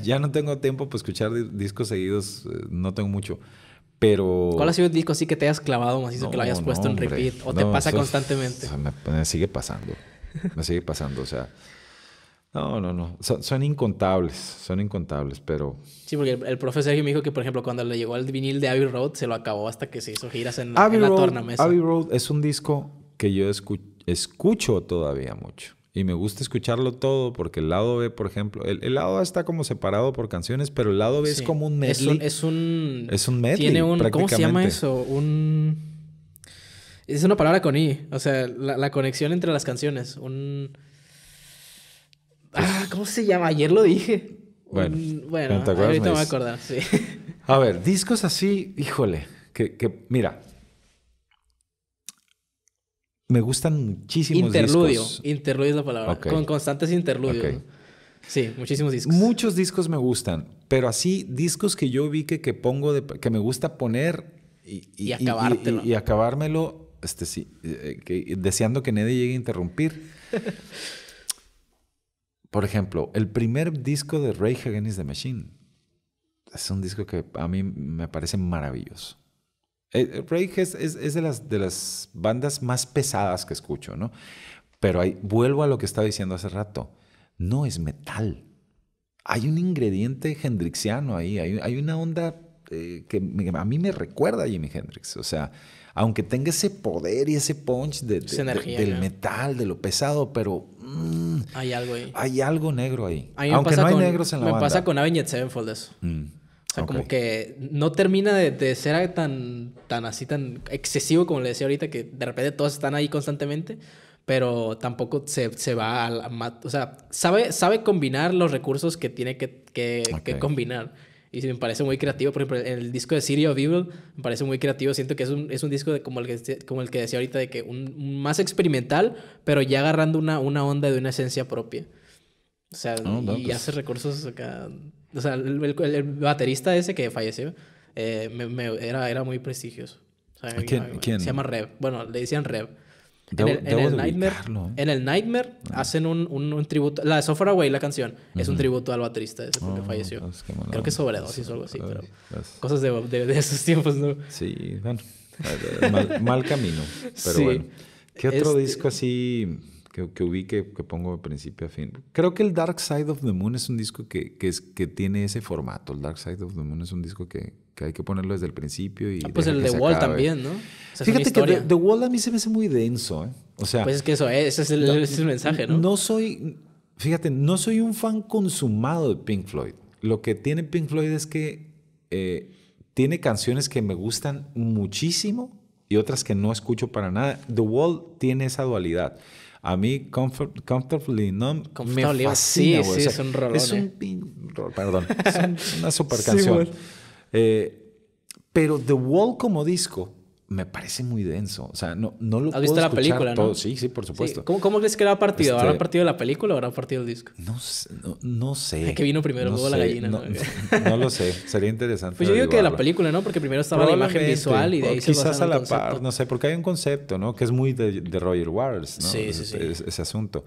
Ya no tengo tiempo para escuchar discos seguidos, eh, no tengo mucho. Pero... ¿Cuál ha sido el disco así que te hayas clavado más no, que lo hayas puesto en repeat? ¿O te pasa constantemente? me, sigue pasando. Me sigue pasando, o sea... No, no, no. Son, incontables, son incontables, pero... Sí, porque el, profesor profe me dijo que, por ejemplo, cuando le llegó el vinil de Abbey Road, se lo acabó hasta que se hizo giras en, la tornamesa. Abbey Road es un disco que yo escucho todavía mucho y me gusta escucharlo todo porque el lado B, por ejemplo, el, lado A está como separado por canciones, pero el lado B es como un medley. Es un, es un, Tiene un, ¿Cómo se llama eso? Un. Es una palabra con I, o sea, la, conexión entre las canciones. Un. Ah, ¿cómo se llama? Ayer lo dije. Bueno, bueno ahorita me voy a acordar, A ver, discos así, híjole, que, que mira, me gustan muchísimos interludio, discos. Interludio, interludio es la palabra. Con constantes interludios. Sí, muchísimos discos. Muchos discos me gustan, pero así discos que yo vi que, pongo, que me gusta poner y, y, acabármelo, este sí, eh, eh, deseando que nadie llegue a interrumpir. Por ejemplo, el primer disco de Ray is the Machine es un disco que a mí me parece maravilloso. Eh, eh, Ray es, de, las, de las bandas más pesadas que escucho, ¿no? Pero vuelvo a lo que estaba diciendo hace rato. No es metal. Hay un ingrediente hendrixiano ahí, hay, una onda eh, que a mí me recuerda a Jimi Hendrix. O sea, aunque tenga ese poder y ese punch del metal, de lo pesado, pero... Mm, hay algo Hay algo negro ahí. Aunque no hay negros en la banda. Me pasa con Avenged Sevenfold eso. Mm. O sea, como que no termina de, ser tan, tan así, tan excesivo como le decía ahorita, que de repente todos están ahí constantemente, pero tampoco se, va al... O sea, sabe, sabe combinar los recursos que tiene que, combinar. Y me parece muy creativo. Por ejemplo, el disco de City of me parece muy creativo. Siento que es un, es un disco de, como, el que, como el que decía ahorita, de que un, más experimental, pero ya agarrando una, una onda de una esencia propia. O sea, ah, y, y pues. hace recursos acá o sea, el, baterista ese que falleció eh, era, era muy prestigioso. ¿Quién, Se llama Rev. Bueno, le decían Rev. en, el, Nightmare, ah. hacen un, tributo. La de Software Away, la canción, es un tributo al baterista ese porque oh, falleció. Pues, Creo que es sobredosis o algo así, pero pues. cosas de, esos tiempos, ¿no? Sí, bueno, eh, mal, camino, pero bueno. ¿Qué otro este disco así que, que ubique, que pongo de principio a fin. Creo que el Dark Side of the Moon es un disco que, que, es, que tiene ese formato. El Dark Side of the Moon es un disco que, que hay que ponerlo desde el principio. Y ah, pues el The Wall también, ¿no? Fíjate que The, Wall a mí se me hace muy denso, ¿eh? O sea... Pues es que eso, es el, ese es el mensaje, ¿no? No soy... Fíjate, no soy un fan consumado de Pink Floyd. Lo que tiene Pink Floyd es que eh, tiene canciones que me gustan muchísimo, y otras que no escucho para nada. The Wall tiene esa dualidad. A mí, Comfortably Numb me fascina. Sí, es un rolón. Es un, eh. perdón, es una super canción. Eh, pero The Wall como disco me parece muy denso. O sea, no, no lo ¿Has puedo visto la película, ¿no? Sí, sí, por supuesto. ¿Cómo, crees que era partido? Este, ¿Habrá partido la película o habrá partido el disco? No, no, no sé. que vino primero? No la gallina? No, lo sé. Sería interesante. Pues yo digo que de la película, ¿no? Porque primero estaba la imagen visual y de ahí se Quizás a la par, no sé, porque hay un concepto, ¿no? Que es muy de, de Roger Waters, ¿no? Sí, sí, sí. ese asunto.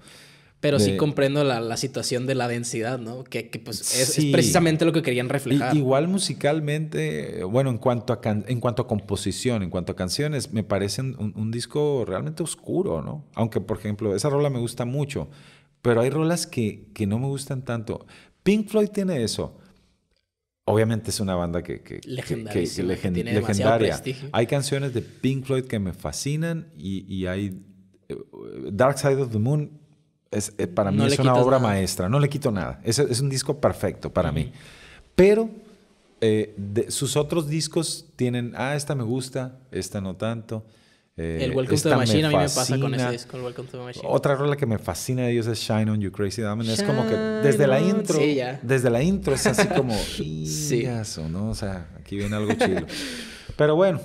Pero sí comprendo la, situación de la densidad, ¿no? Que, pues es, precisamente lo que querían reflejar. igual musicalmente, bueno, en cuanto, a en cuanto a composición, en cuanto a canciones, me parece un, disco realmente oscuro, ¿no? Aunque, por ejemplo, esa rola me gusta mucho, pero hay rolas que, no me gustan tanto. Pink Floyd tiene eso. Obviamente es una banda que, que, que, legendaria. Hay canciones de Pink Floyd que me fascinan y, y hay eh, Dark Side of the Moon es, eh, para mí es una obra maestra, no le quito nada. Es, es un disco perfecto para mí. Pero eh, sus otros discos tienen, ah, esta me gusta, esta no tanto. Eh, el Welcome to the Machine a mí me pasa con ese disco, el Welcome to the Machine. Otra rola que me fascina de ellos es Shine on You Crazy Diamond. es como que desde la intro, desde la intro es así como, sí. ¿no? O sea, aquí viene algo chido. Pero bueno,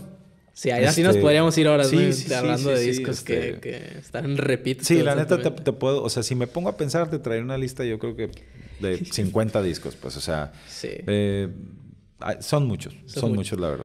Sí, ahí así nos este, podríamos ir ahora hablando de discos este, que, están en Sí, la neta te, puedo, o sea, si me pongo a pensar, te traeré una lista, yo creo que de 50 discos, pues, o sea, eh, ah, son muchos, son, muchos, la verdad.